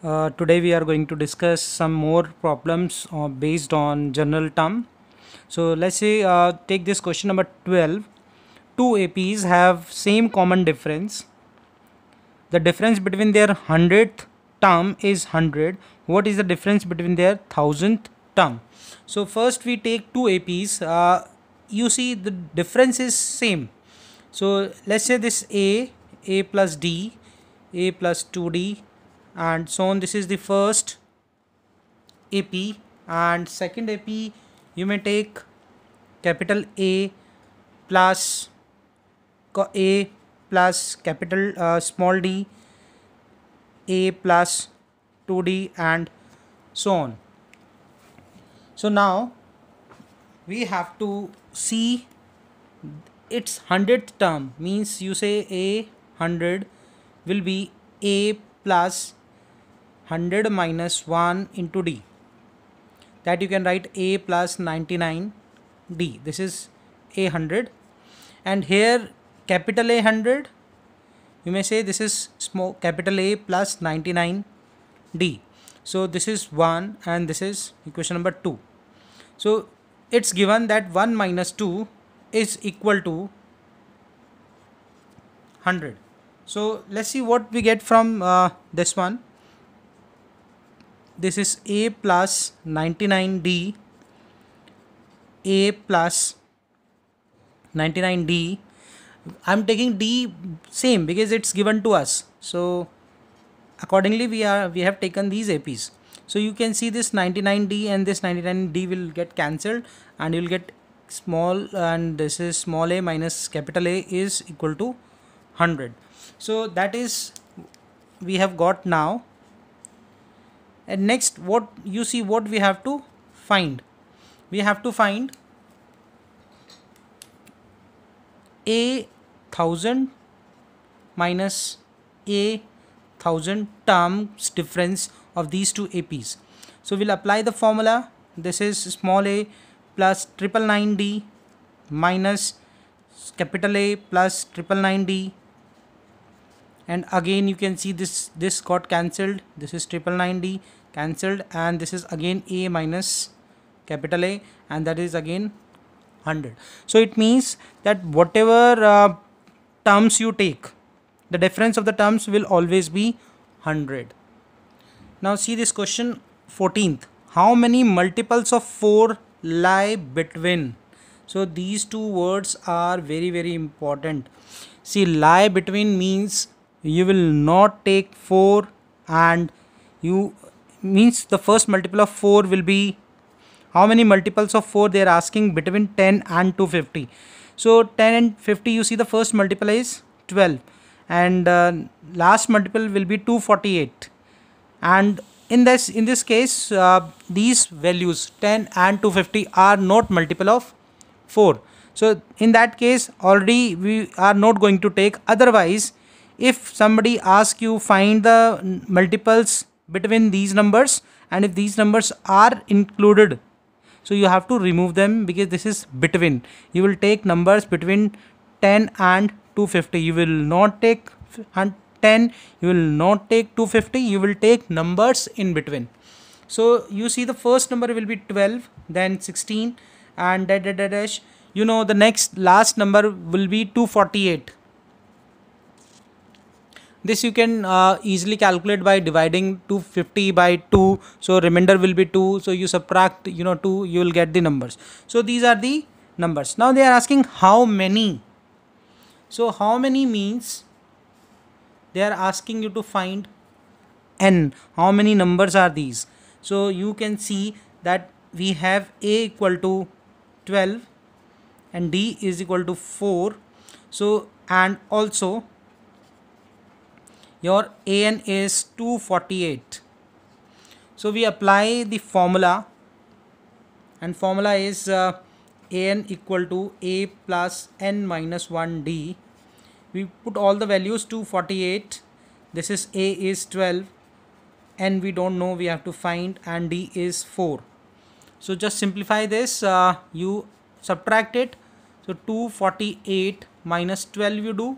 Uh, today we are going to discuss some more problems uh, based on general term so let's say uh, take this question number 12 two aps have same common difference the difference between their 100th term is 100 what is the difference between their 1000th term so first we take two aps uh, you see the difference is same so let's say this a a plus d a plus 2d and so on this is the first AP and second AP you may take capital A plus A plus capital uh, small d A plus 2d and so on so now we have to see its 100th term means you say a 100 will be a plus 100 minus 1 into d that you can write a plus 99 d this is a 100 and here capital a 100 you may say this is small capital a plus 99 d so this is 1 and this is equation number 2 so it's given that 1 minus 2 is equal to 100 so let's see what we get from uh, this one this is a plus 99d a plus 99d i'm taking d same because it's given to us so accordingly we are we have taken these aps so you can see this 99d and this 99d will get cancelled and you'll get small and this is small a minus capital a is equal to 100 so that is we have got now and next what you see what we have to find we have to find a thousand minus a thousand terms difference of these two APs. So we'll apply the formula. This is small a plus triple nine D minus capital A plus triple nine D. And again, you can see this this got cancelled. This is triple nine D cancelled and this is again a minus capital A and that is again 100. So it means that whatever uh, terms you take, the difference of the terms will always be 100. Now see this question 14th. How many multiples of 4 lie between? So these two words are very very important. See lie between means you will not take 4 and you means the first multiple of 4 will be how many multiples of 4 they are asking between 10 and 250 so 10 and 50 you see the first multiple is 12 and uh, last multiple will be 248 and in this in this case uh, these values 10 and 250 are not multiple of 4 so in that case already we are not going to take otherwise if somebody asks you find the multiples between these numbers and if these numbers are included so you have to remove them because this is between you will take numbers between 10 and 250 you will not take 10 you will not take 250 you will take numbers in between so you see the first number will be 12 then 16 and dash you know the next last number will be 248 this you can uh, easily calculate by dividing 250 by 2 so remainder will be 2 so you subtract you know 2 you will get the numbers so these are the numbers now they are asking how many so how many means they are asking you to find n how many numbers are these so you can see that we have a equal to 12 and d is equal to 4 so and also your AN is 248 so we apply the formula and formula is uh, an equal to a plus n minus 1d we put all the values to 48 this is a is 12 n we don't know we have to find and d is 4 so just simplify this uh, you subtract it so 248 minus 12 you do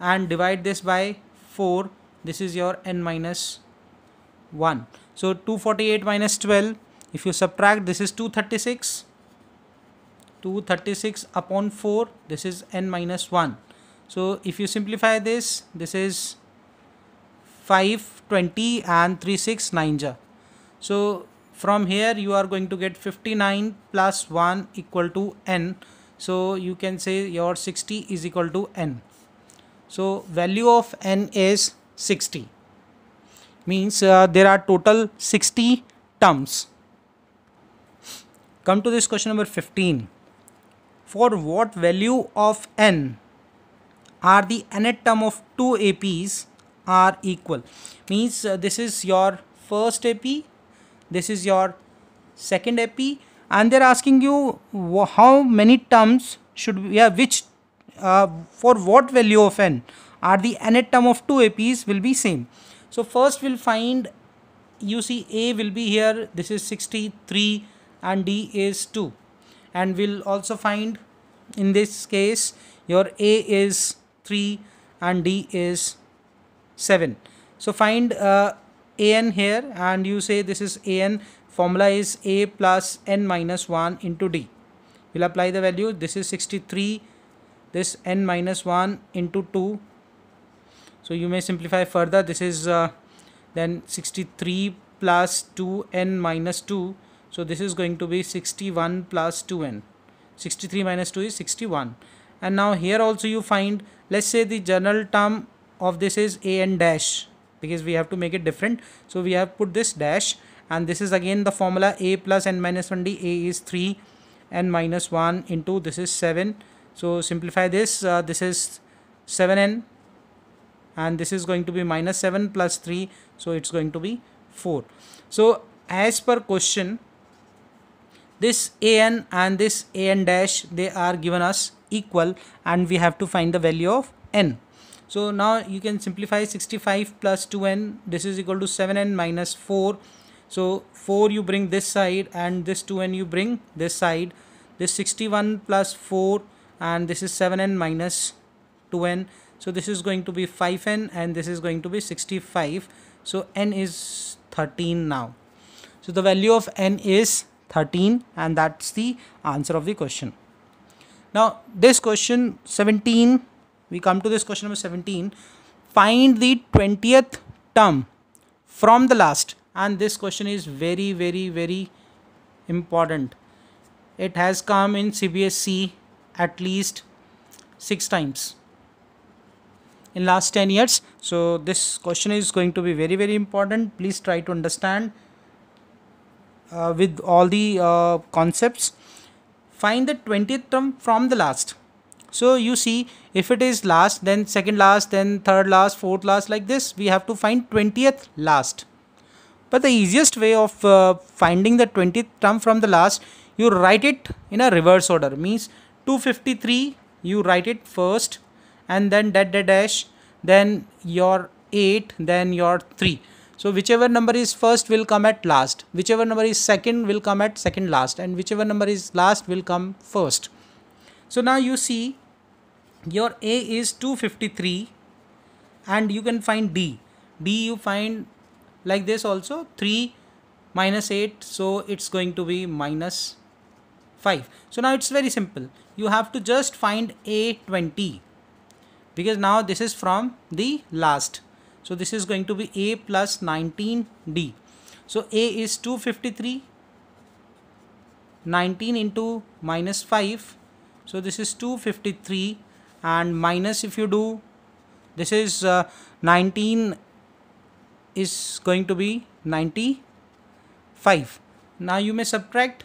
and divide this by 4 this is your n minus 1 so 248 minus 12 if you subtract this is 236 236 upon 4 this is n minus 1 so if you simplify this this is 520 and 369 ninja. so from here you are going to get 59 plus 1 equal to n so you can say your 60 is equal to n so value of n is 60 means uh, there are total 60 terms. Come to this question number 15. For what value of n are the nth term of two APs are equal means uh, this is your first AP this is your second AP and they're asking you how many terms should we yeah, which uh, for what value of n are the nth term of two APs will be same. So first we'll find you see A will be here this is 63 and D is 2 and we'll also find in this case your A is 3 and D is 7. So find uh, AN here and you say this is AN formula is A plus N minus 1 into D. We'll apply the value this is 63 this n minus 1 into 2 so you may simplify further this is uh, then 63 plus 2n minus 2 so this is going to be 61 plus 2n 63 minus 2 is 61 and now here also you find let's say the general term of this is a n dash because we have to make it different so we have put this dash and this is again the formula a plus n minus 1 d a is 3 n minus 1 into this is 7 so simplify this, uh, this is 7n and this is going to be minus 7 plus 3 so it's going to be 4. So as per question this an and this an dash they are given us equal and we have to find the value of n. So now you can simplify 65 plus 2n this is equal to 7n minus 4 so 4 you bring this side and this 2n you bring this side this 61 plus 4 and this is 7n minus 2n so this is going to be 5n and this is going to be 65 so n is 13 now so the value of n is 13 and that's the answer of the question now this question 17 we come to this question number 17 find the 20th term from the last and this question is very very very important it has come in CBSC at least six times in last 10 years so this question is going to be very very important please try to understand uh, with all the uh, concepts find the 20th term from the last so you see if it is last then second last then third last fourth last like this we have to find 20th last but the easiest way of uh, finding the 20th term from the last you write it in a reverse order means 253 you write it first and then that dash then your 8 then your 3 so whichever number is first will come at last whichever number is second will come at second last and whichever number is last will come first so now you see your a is 253 and you can find d d you find like this also 3 minus 8 so it's going to be minus 5. So now it's very simple. You have to just find A20 because now this is from the last. So this is going to be A plus 19D. So A is 253, 19 into minus 5. So this is 253 and minus if you do, this is uh, 19 is going to be 95. Now you may subtract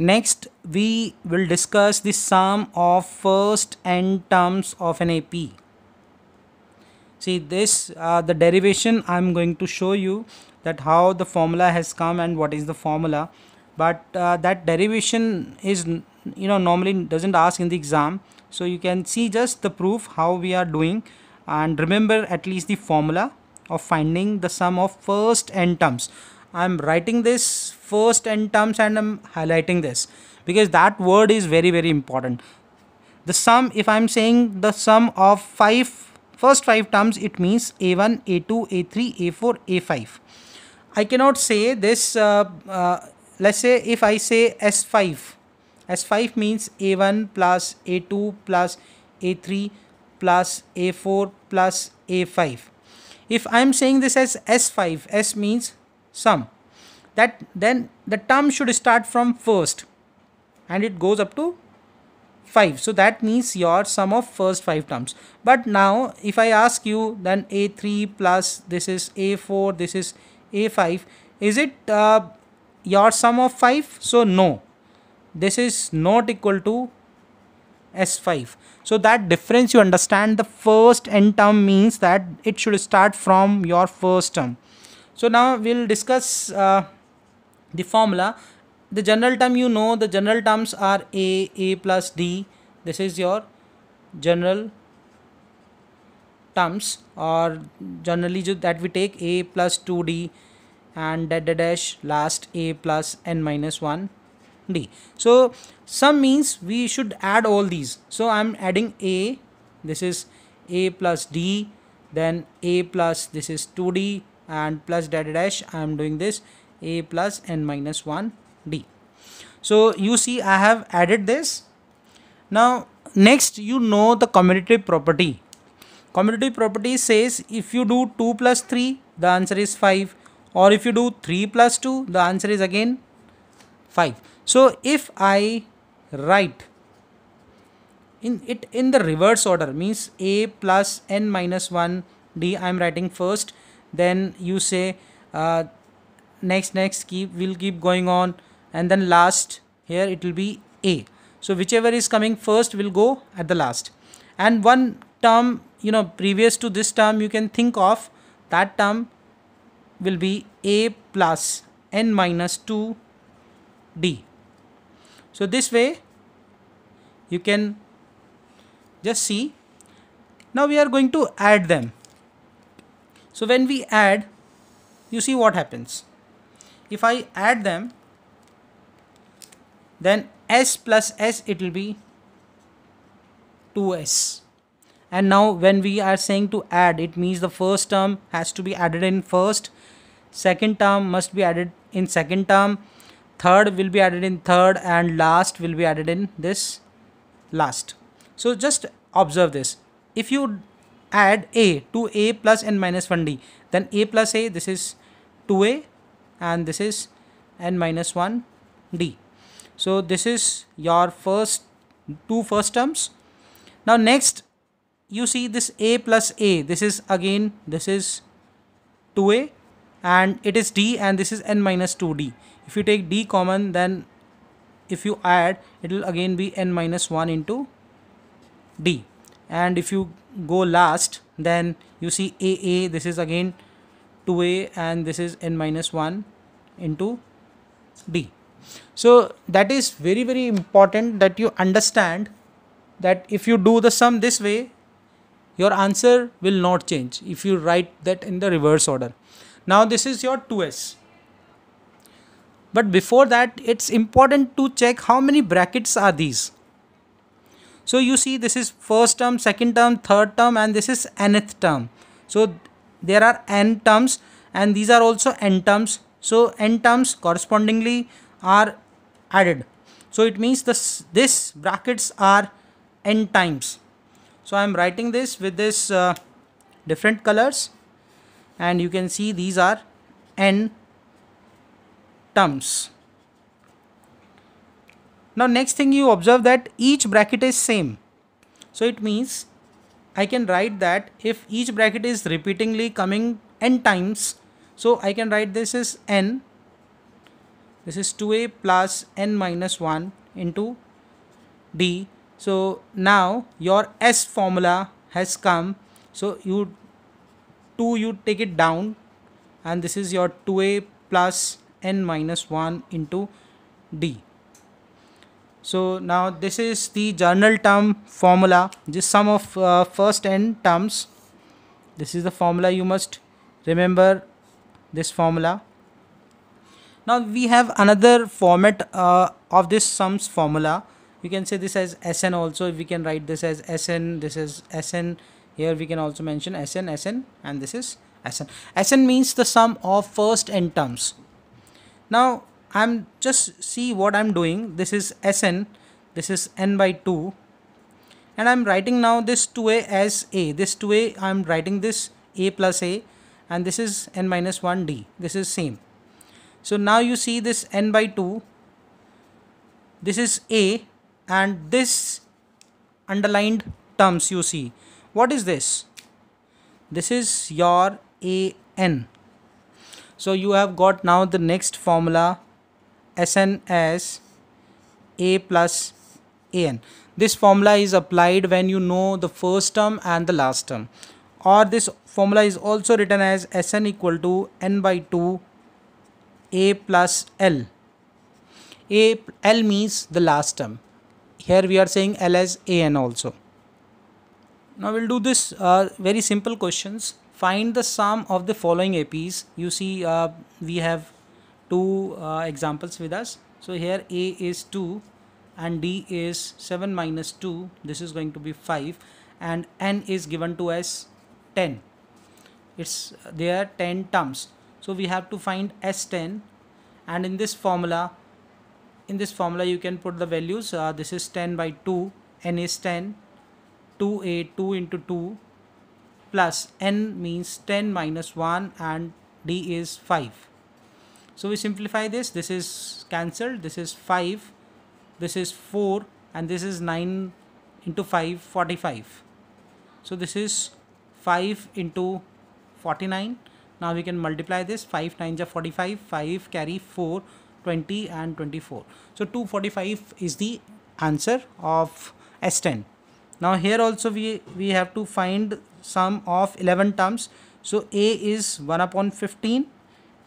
Next, we will discuss the sum of first n terms of an AP. See this, uh, the derivation I am going to show you that how the formula has come and what is the formula. But uh, that derivation is, you know, normally doesn't ask in the exam. So you can see just the proof how we are doing and remember at least the formula of finding the sum of first n terms. I am writing this first n terms and I'm highlighting this because that word is very very important the sum if I'm saying the sum of five first five terms it means a1 a2 a3 a4 a5 I cannot say this uh, uh, let's say if I say s5 s5 means a1 plus a2 plus a3 plus a4 plus a5 if I am saying this as s5 s means sum that then the term should start from first and it goes up to 5 so that means your sum of first 5 terms but now if I ask you then a3 plus this is a4 this is a5 is it uh, your sum of 5 so no this is not equal to s5 so that difference you understand the first n term means that it should start from your first term so now we'll discuss uh, the formula the general term you know the general terms are a a plus d this is your general terms or generally that we take a plus 2d and da, da dash last a plus n minus 1 d so sum means we should add all these so i'm adding a this is a plus d then a plus this is 2d and plus da, da dash i'm doing this a plus n minus 1 d. So you see I have added this. Now next you know the commutative property. Commutative property says if you do 2 plus 3 the answer is 5 or if you do 3 plus 2 the answer is again 5. So if I write in it in the reverse order means a plus n minus 1 d I am writing first then you say uh, next next keep will keep going on and then last here it will be a so whichever is coming first will go at the last and one term you know previous to this term you can think of that term will be a plus n minus 2 d so this way you can just see now we are going to add them so when we add you see what happens if I add them then s plus s it will be 2s and now when we are saying to add it means the first term has to be added in first second term must be added in second term third will be added in third and last will be added in this last so just observe this if you add a to a plus n minus 1d then a plus a this is 2a and this is n minus 1 d. So this is your first two first terms. Now next you see this a plus a this is again this is 2a and it is d and this is n minus 2d. If you take d common then if you add it will again be n minus 1 into d and if you go last then you see a a. this is again 2a and this is n minus 1 into d. So that is very very important that you understand that if you do the sum this way your answer will not change if you write that in the reverse order. Now this is your 2s. But before that it's important to check how many brackets are these. So you see this is first term, second term, third term and this is nth term. So there are n terms and these are also n terms so n terms correspondingly are added so it means this this brackets are n times so i am writing this with this uh, different colors and you can see these are n terms now next thing you observe that each bracket is same so it means I can write that if each bracket is repeatingly coming n times, so I can write this is n, this is 2a plus n minus 1 into d. So now your S formula has come. So you 2 you take it down and this is your 2a plus n minus 1 into d. So now this is the general term formula, just sum of uh, first n terms. This is the formula you must remember this formula. Now we have another format uh, of this sums formula. You can say this as Sn also. We can write this as Sn. This is Sn. Here we can also mention Sn, Sn and this is Sn. Sn means the sum of first n terms. Now I'm just see what I'm doing this is Sn this is n by 2 and I'm writing now this 2a as a this 2a I'm writing this a plus a and this is n minus 1d this is same so now you see this n by 2 this is a and this underlined terms you see what is this this is your an so you have got now the next formula Sn as A plus An. This formula is applied when you know the first term and the last term. Or this formula is also written as Sn equal to n by 2 A plus L. A, L means the last term. Here we are saying L as An also. Now we'll do this uh, very simple questions. Find the sum of the following APs. You see uh, we have two uh, examples with us. So here A is 2 and D is 7 minus 2. This is going to be 5 and N is given to us 10. It's uh, there 10 terms. So we have to find S10 and in this formula, in this formula you can put the values. Uh, this is 10 by 2, N is 10, 2A 2 into 2 plus N means 10 minus 1 and D is 5 so we simplify this. This is cancelled. This is 5. This is 4. And this is 9 into 5, 45. So this is 5 into 49. Now we can multiply this. 5 9 are 45. 5 carry 4, 20 and 24. So 245 is the answer of S10. Now here also we, we have to find sum of 11 terms. So A is 1 upon 15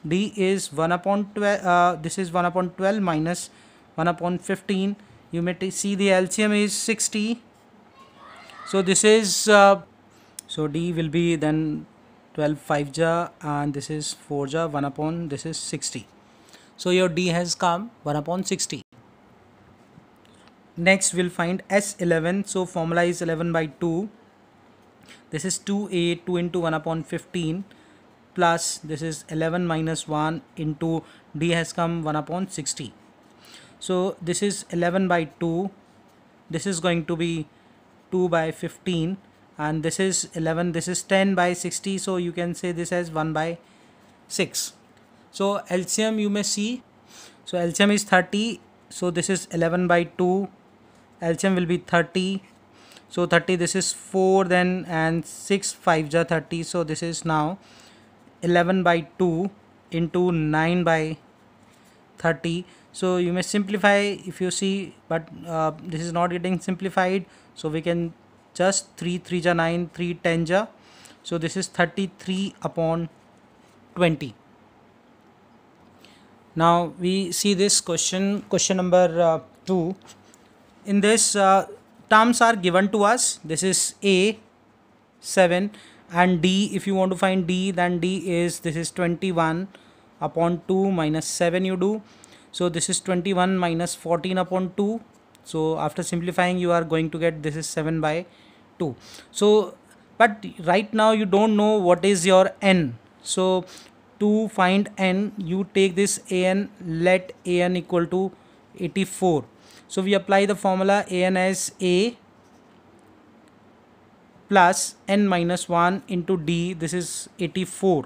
d is 1 upon 12 uh, this is 1 upon 12 minus 1 upon 15 you may see the LCM is 60 so this is uh, so d will be then 12 5 ja and this is 4 ja 1 upon this is 60 so your d has come 1 upon 60 next we'll find s11 so formula is 11 by 2 this is 2a 2 into 1 upon 15 plus this is 11 minus 1 into d has come 1 upon 60 so this is 11 by 2 this is going to be 2 by 15 and this is 11 this is 10 by 60 so you can say this as 1 by 6 so LCM you may see so LCM is 30 so this is 11 by 2 LCM will be 30 so 30 this is 4 then and 6 5 ja 30 so this is now 11 by 2 into 9 by 30 so you may simplify if you see but uh, this is not getting simplified so we can just 3 3 ja 9 3 10 ja so this is 33 upon 20 now we see this question question number uh, 2 in this uh, terms are given to us this is a 7 and d if you want to find d then d is this is 21 upon 2 minus 7 you do so this is 21 minus 14 upon 2 so after simplifying you are going to get this is 7 by 2 so but right now you don't know what is your n so to find n you take this an let an equal to 84 so we apply the formula an as a plus n minus 1 into d this is 84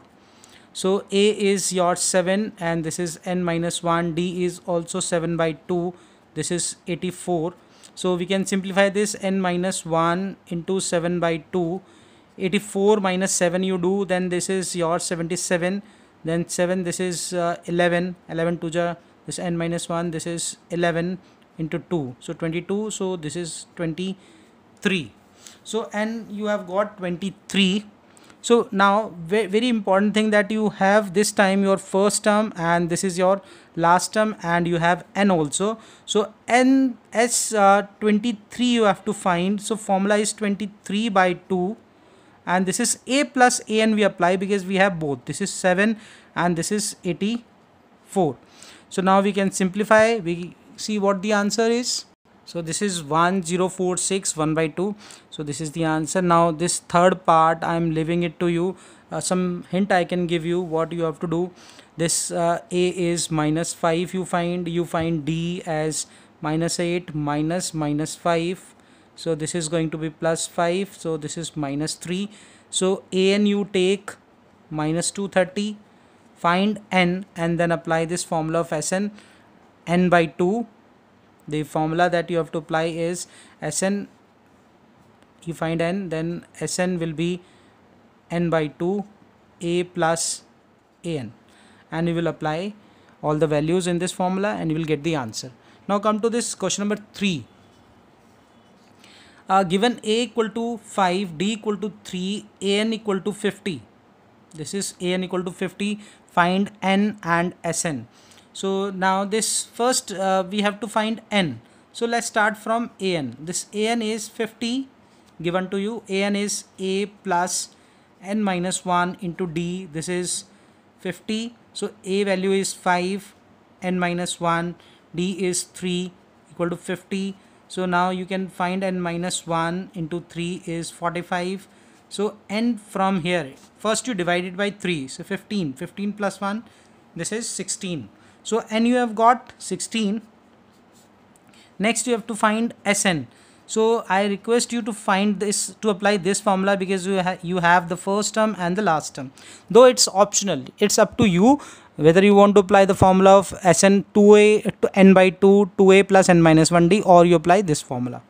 so a is your 7 and this is n minus 1 d is also 7 by 2 this is 84 so we can simplify this n minus 1 into 7 by 2 84 minus 7 you do then this is your 77 then 7 this is uh, 11 11 to the this n minus 1 this is 11 into 2 so 22 so this is 23 so and you have got 23 so now very important thing that you have this time your first term and this is your last term and you have n also so n s uh, 23 you have to find so formula is 23 by 2 and this is a plus a n we apply because we have both this is 7 and this is 84 so now we can simplify we see what the answer is so this is 1046 1 by 2 so this is the answer now this third part i am leaving it to you uh, some hint i can give you what you have to do this uh, a is minus 5 you find you find d as minus 8 minus minus 5 so this is going to be plus 5 so this is minus 3 so a n you take minus 230 find n and then apply this formula of sn n by 2 the formula that you have to apply is Sn you find n then Sn will be n by 2 a plus an and you will apply all the values in this formula and you will get the answer. Now come to this question number 3. Uh, given a equal to 5, d equal to 3, an equal to 50. This is an equal to 50. Find n and Sn. So now this first uh, we have to find n. So let's start from an. This an is 50 given to you. an is a plus n minus 1 into d. This is 50. So a value is 5, n minus 1, d is 3 equal to 50. So now you can find n minus 1 into 3 is 45. So n from here, first you divide it by 3. So 15, 15 plus 1, this is 16. So and you have got 16. Next you have to find Sn. So I request you to find this to apply this formula because you, ha you have the first term and the last term. Though it's optional, it's up to you whether you want to apply the formula of Sn 2a to n by 2, 2a plus n minus 1d or you apply this formula.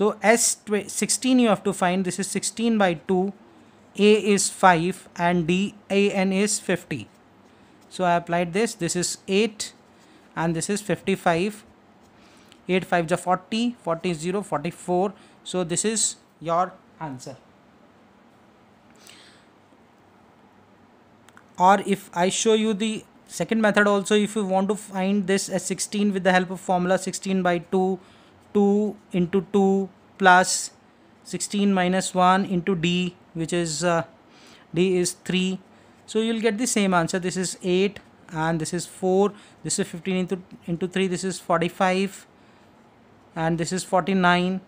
So S 16 you have to find this is 16 by 2, a is 5 and d a n is 50 so I applied this this is 8 and this is 55 8 5 is 40 40 0 44 so this is your answer or if I show you the second method also if you want to find this as 16 with the help of formula 16 by 2 2 into 2 plus 16 minus 1 into d which is uh, d is 3 so you'll get the same answer this is 8 and this is 4 this is 15 into into 3 this is 45 and this is 49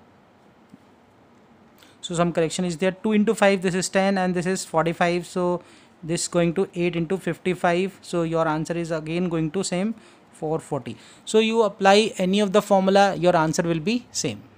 so some correction is there 2 into 5 this is 10 and this is 45 so this going to 8 into 55 so your answer is again going to same 440 so you apply any of the formula your answer will be same